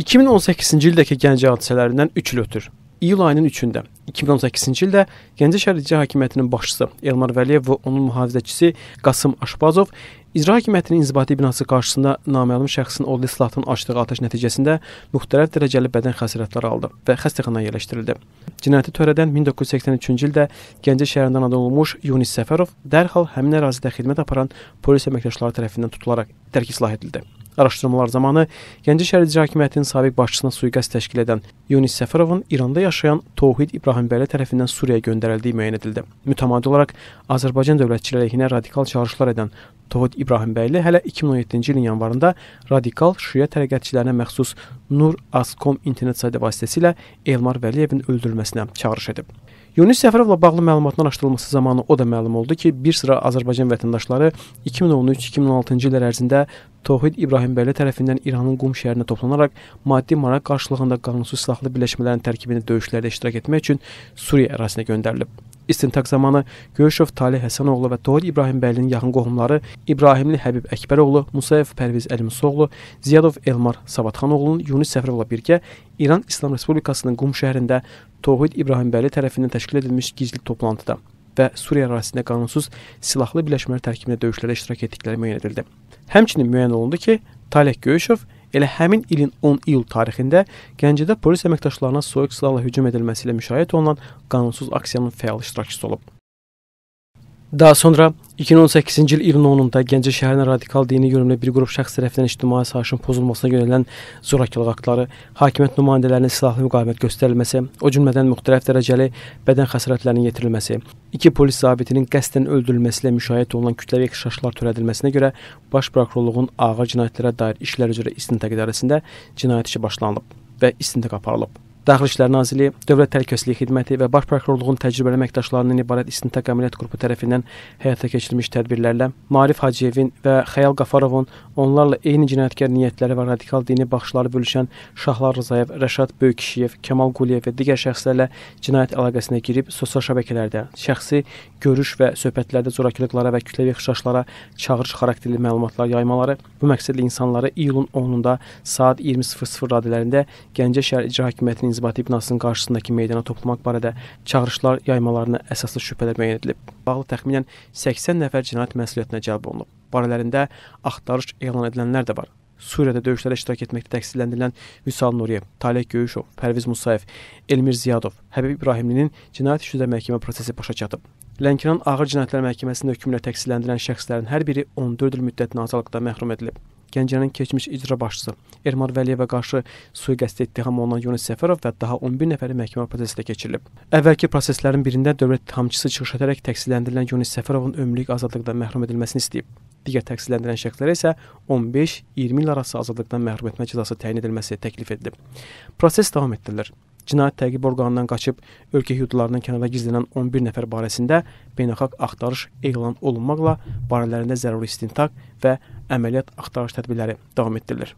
2018-ci ildəki Gəncə hadisələrindən 3 il ötür. İyul ayının 3-də 2018-ci ildə Gəncə Şəhərlicə Hakimiyyətinin başçısı Elmar Vəliyev və onun mühafizəçisi Qasım Aşpazov İcra Hakimiyyətinin inzibati binası qarşısında naməlum şəxsin odlu silahatın açdığı atəş nəticəsində müxtəlif dərəcəli bədən xəsarətləri aldı və xəstəxanaya yerləşdirildi. Cinayəti törədən 1983-cü ildə Gəncə şəhərindən anadan olmuş Yunis Səfərov dərhal həmin ərazidə xidmət aparan polis əməkdaşları tərəfindən tutularaq tərk silah edildi. Araşdırmalar zamanı Gəncə şəhər icra hakimiyyətinin sabiq başçısına sui-qəsd təşkil edən Yunis Səfərovun İranda yaşayan Tohid İbrahimbəyli tərəfindən Suriyaya göndərildiyi müəyyən edildi. Mütəmadi olaraq Azərbaycan dövlətçiləri əleyhinə radikal çalışmalar edən Tohid İbrahimbəyli hələ 2017-ci ilin yanvarında radikal Şiyə tərəqqətçilərinə məxsus Nur Askom internet saytı vasitəsilə Elmar Vəliyevin öldürülməsinə çağırış edib. Yunus Səfərovla bağlı məlumatın araşdırılması zamanı o da məlum oldu ki, bir sıra Azərbaycan vətəndaşları 2013-2016-cı illər ərzində Tohid İbrahimbəli tərəfindən İranın Qum şəhərinə toplanaraq maddi maraq qarşılığında qanunsuz silahlı birləşmələrin tərkibində döyüşlərdə iştirak etmək üçün Suriya ərazisinə göndərilib. İstintaq zamanı Göyüşov Talih Həsənoğlu və Tohid İbrahimbəlinin yaxın qohumları İbrahimli Həbib Əkbəroğlu, Musayev Pərviz Əlimsoğlu, Ziyadov Elmar Savatxanoğlunun Yunus Səfərovla birgə İran İslam Respublikasının Qum şəhərində Toğid İbrahimbəli tərəfindən təşkil edilmiş gizli toplantıda və Suriya ərazisində qanunsuz silahlı birləşmələr tərkibində döyüşlərdə iştirak etdikləri müəyyən edildi. Həmçinin müəyyən olundu ki, Taleh Göyüşov Elə həmin ilin 10 iyul tarixində Gəncədə polis əməkdaşlarına soyuq silahla hücum edilməsi ilə müşayiət olunan qanunsuz aksiyanın fəal iştirakçısı olub. Daha sonra 2018-ci il iyunun 10-da Gəncə şəhərinin radikal dini görünümlü bir qrup şəxs tərəfindən ictimai sayışın pozulmasına yönələn zorakılıq aktları, hakimiyyət nümayəndələrinin silahlı müqavimət göstərilməsi, o cümlədən müxtəlif dərəcəli bədən xəsarətlərinin yetirilməsi, iki polis zabitinin qəsdən öldürülməsi ilə müşayiət olunan kütləvi inkişaflar törədilməsinə görə Baş prokurorluğun ağır cinayətlərə dair işlər üzrə istintaq idarəsində cinayət işi başlanılıb və istintaq aparılıb. Daxili İşlər Nazirliyi, Dövlət Təhlükəsizlik Xidməti və Baş Prokurorluğun təcrübəli əməkdaşlarından ibarət istintaq əməliyyat qrupu tərəfindən həyata keçirilmiş tədbirlərlə Marif Hacıyevin və Xəyal Qafarovun onlarla eyni cinayətkar niyyətləri və radikal dini baxışları bölüşən Şahlar Rzayev, Rəşad Böyükişiyev, Kamal Quliyev və digər şəxslərlə cinayət əlaqəsinə girib sosial şəbəkələrdə şəxsi görüş və söhbətlərdə zorakılıqlara və kütləvi ixşaşlara çağırış xarakterli məlumatlar yaymaları bu məqsədlə insanları iyulun 10-da saat 20:00 radələrində Gəncə şəhər İcra Hakimiyyətinin Xizmatibnasının qarşısındakı meydana toplamaq barədə çağırışlar yaymalarına əsaslı şübhələr müəyyən edilib. Bağlı təxminən 80 nəfər cinayət məsuliyyətinə cəlb olunub. Barələrində axtarış elan edilənlər də var. Suriyada döyüşlərdə iştirak etməkdə təqsirləndirilən Vüsal Nuriyev, Taleh Göyüşov, Pərviz Musayev, Elmir Ziyadov, Həbib İbrahimlinin cinayət işində məhkəmə prosesi başa çatıb. Lənkəran Ağır Cinayətlər Məhkəməsində hökmlə təqsirləndirilən şəxslərin hər biri 14 il müddətinə azadlıqdan məhrum edilib. Gəncənin keçmiş icra başçısı Elmar Vəliyevə qarşı sui-qəsd ittiham olunan Yunus Səfərov və daha 11 nəfəri məhkəmə prosesinə keçirilib. Əvvəlki proseslərin birində dövlət ittihamçısı çıxış edərək təqsirləndirilən Yunus Səfərovun ömürlük azadlıqdan məhrum edilməsini istəyib. Digər təqsirləndirilən şəxslərə isə 15-20 il arası azadlıqdan məhrum etmə cəzası təyin edilməsi təklif edilib. Proses davam etdirilir. Cinayət Təqib Orqanından qaçıb ölkə hüdudlarından kənara gizlənən 11 nəfər barəsində beynəlxalq axtarış elan olunmaqla barələrində zəruri istintaq və əməliyyat axtarış tədbirləri davam etdirilir.